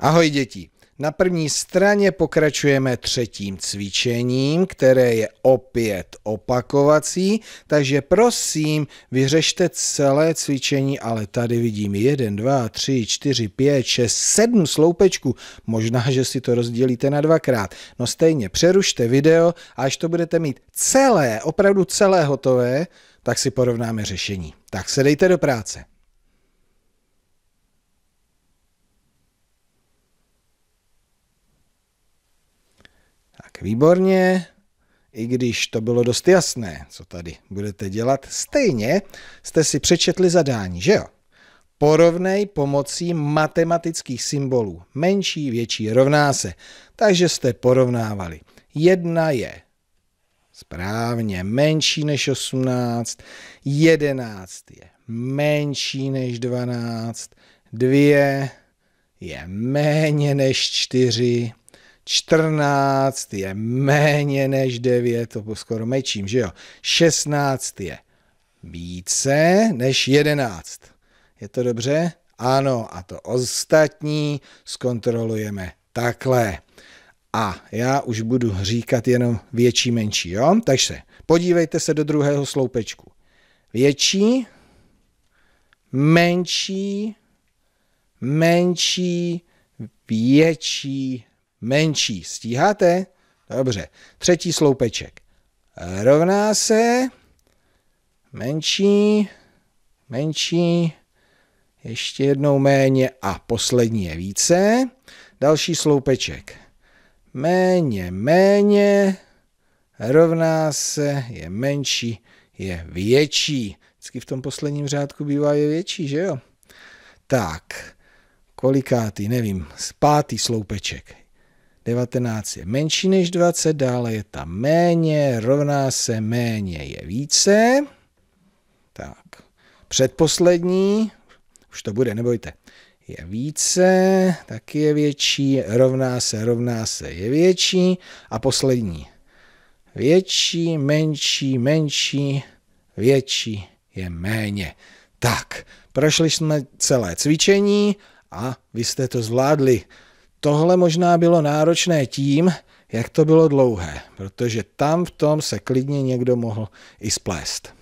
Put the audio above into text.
Ahoj děti! Na první straně pokračujeme třetím cvičením, které je opět opakovací, takže prosím, vyřešte celé cvičení, ale tady vidím 1, 2, 3, 4, 5, 6, 7 sloupečků. Možná, že si to rozdělíte na dvakrát. No stejně, přerušte video a až to budete mít celé, opravdu celé hotové, tak si porovnáme řešení. Tak se dejte do práce. výborně, i když to bylo dost jasné, co tady budete dělat, stejně jste si přečetli zadání, že jo? Porovnej pomocí matematických symbolů. Menší, větší rovná se. Takže jste porovnávali. Jedna je správně menší než 18, 11 je menší než 12, 2 je méně než 4, 14 je méně než 9, to skoro mečím, že jo? 16 je více než 11. Je to dobře? Ano, a to ostatní zkontrolujeme takhle. A já už budu říkat jenom větší, menší, jo? Takže podívejte se do druhého sloupečku. Větší, menší, menší, větší, menší. Stíháte? Dobře. Třetí sloupeček. Rovná se menší, menší, ještě jednou méně a poslední je více. Další sloupeček. Méně, méně, rovná se, je menší, je větší. Vždycky v tom posledním řádku bývá je větší, že jo? Tak, kolikátý, nevím, pátý sloupeček. 19 je menší než 20, dále je tam méně, rovná se méně je více. Tak, předposlední, už to bude, nebojte, je více, taky je větší, rovná se, rovná se, je větší a poslední. Větší, menší, menší, větší je méně. Tak, prošli jsme celé cvičení a vy jste to zvládli. Tohle možná bylo náročné tím, jak to bylo dlouhé, protože tam v tom se klidně někdo mohl i splést.